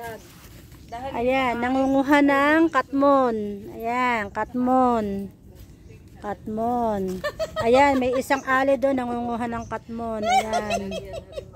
vlog. Dahil Ayan, nangunguha ng katmon. Ayan, katmon. Katmon. Ayan, may isang ale doon nangunguha ng katmon. Ayan.